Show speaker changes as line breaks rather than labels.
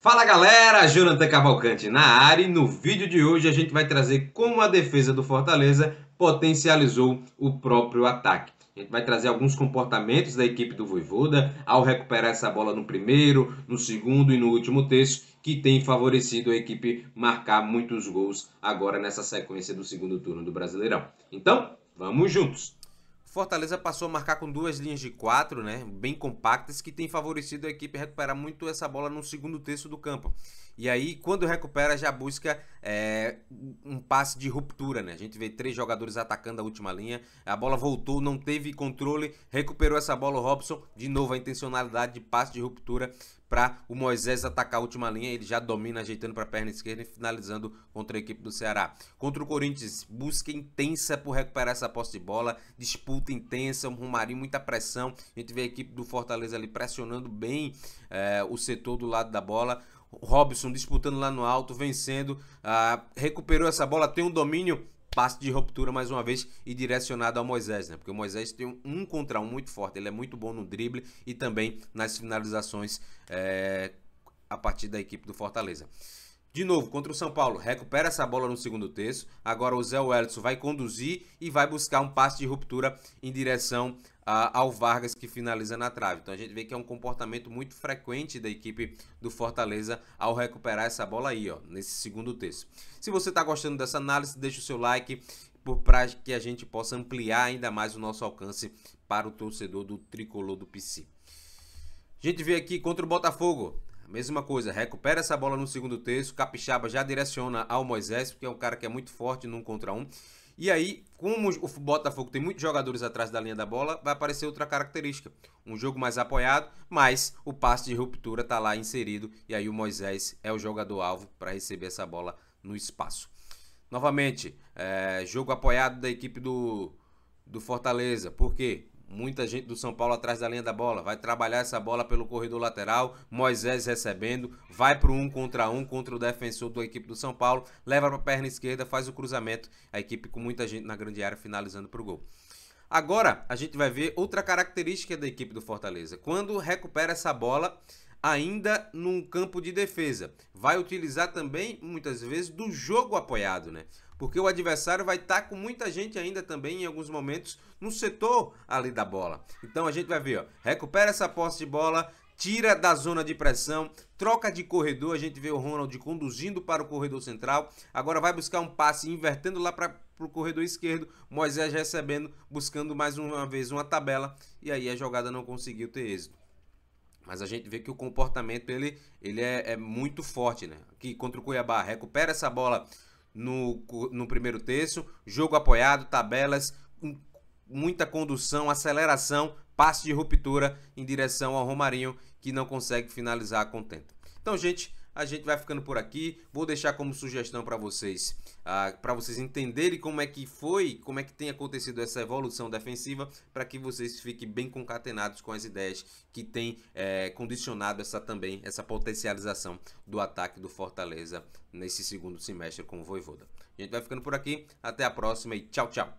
Fala galera, Jonathan Cavalcante na área e no vídeo de hoje a gente vai trazer como a defesa do Fortaleza potencializou o próprio ataque. A gente vai trazer alguns comportamentos da equipe do Voivoda ao recuperar essa bola no primeiro, no segundo e no último terço, que tem favorecido a equipe marcar muitos gols agora nessa sequência do segundo turno do Brasileirão. Então, vamos juntos! Fortaleza passou a marcar com duas linhas de quatro, né, bem compactas, que tem favorecido a equipe recuperar muito essa bola no segundo terço do campo. E aí, quando recupera, já busca é, eh, passe de ruptura, né? A gente vê três jogadores atacando a última linha, a bola voltou, não teve controle, recuperou essa bola o Robson, de novo a intencionalidade de passe de ruptura para o Moisés atacar a última linha, ele já domina ajeitando para a perna esquerda e finalizando contra a equipe do Ceará. Contra o Corinthians, busca intensa por recuperar essa posse de bola, disputa intensa, um Romarinho, muita pressão, a gente vê a equipe do Fortaleza ali pressionando bem é, o setor do lado da bola, Robson disputando lá no alto, vencendo, ah, recuperou essa bola, tem um domínio, passe de ruptura mais uma vez e direcionado ao Moisés, né? Porque o Moisés tem um, um contra um muito forte, ele é muito bom no drible e também nas finalizações é, a partir da equipe do Fortaleza. De novo, contra o São Paulo, recupera essa bola no segundo terço. Agora o Zé Wellington vai conduzir e vai buscar um passe de ruptura em direção ao Vargas que finaliza na trave. Então a gente vê que é um comportamento muito frequente da equipe do Fortaleza ao recuperar essa bola aí, ó, nesse segundo terço. Se você está gostando dessa análise, deixa o seu like para que a gente possa ampliar ainda mais o nosso alcance para o torcedor do Tricolor do PC. A gente vê aqui contra o Botafogo, mesma coisa, recupera essa bola no segundo terço, Capixaba já direciona ao Moisés, porque é um cara que é muito forte num contra um. E aí, como o Botafogo tem muitos jogadores atrás da linha da bola, vai aparecer outra característica. Um jogo mais apoiado, mas o passe de ruptura está lá inserido e aí o Moisés é o jogador-alvo para receber essa bola no espaço. Novamente, é, jogo apoiado da equipe do, do Fortaleza. Por quê? Muita gente do São Paulo atrás da linha da bola. Vai trabalhar essa bola pelo corredor lateral. Moisés recebendo. Vai para o um contra um contra o defensor da equipe do São Paulo. Leva para a perna esquerda, faz o cruzamento. A equipe com muita gente na grande área finalizando para o gol. Agora a gente vai ver outra característica da equipe do Fortaleza. Quando recupera essa bola, ainda num campo de defesa. Vai utilizar também, muitas vezes, do jogo apoiado, né? Porque o adversário vai estar tá com muita gente ainda também, em alguns momentos, no setor ali da bola. Então a gente vai ver, ó, recupera essa posse de bola, tira da zona de pressão, troca de corredor, a gente vê o Ronald conduzindo para o corredor central, agora vai buscar um passe invertendo lá para o corredor esquerdo, Moisés recebendo, buscando mais uma vez uma tabela, e aí a jogada não conseguiu ter êxito. Mas a gente vê que o comportamento ele, ele é, é muito forte, né? Aqui contra o Cuiabá, recupera essa bola no, no primeiro terço, jogo apoiado, tabelas, muita condução, aceleração, passe de ruptura em direção ao Romarinho, que não consegue finalizar contento. Então, gente, a gente vai ficando por aqui. Vou deixar como sugestão para vocês, ah, para vocês entenderem como é que foi, como é que tem acontecido essa evolução defensiva, para que vocês fiquem bem concatenados com as ideias que tem é, condicionado essa também, essa potencialização do ataque do Fortaleza nesse segundo semestre com o Voivoda. A gente vai ficando por aqui, até a próxima e tchau, tchau.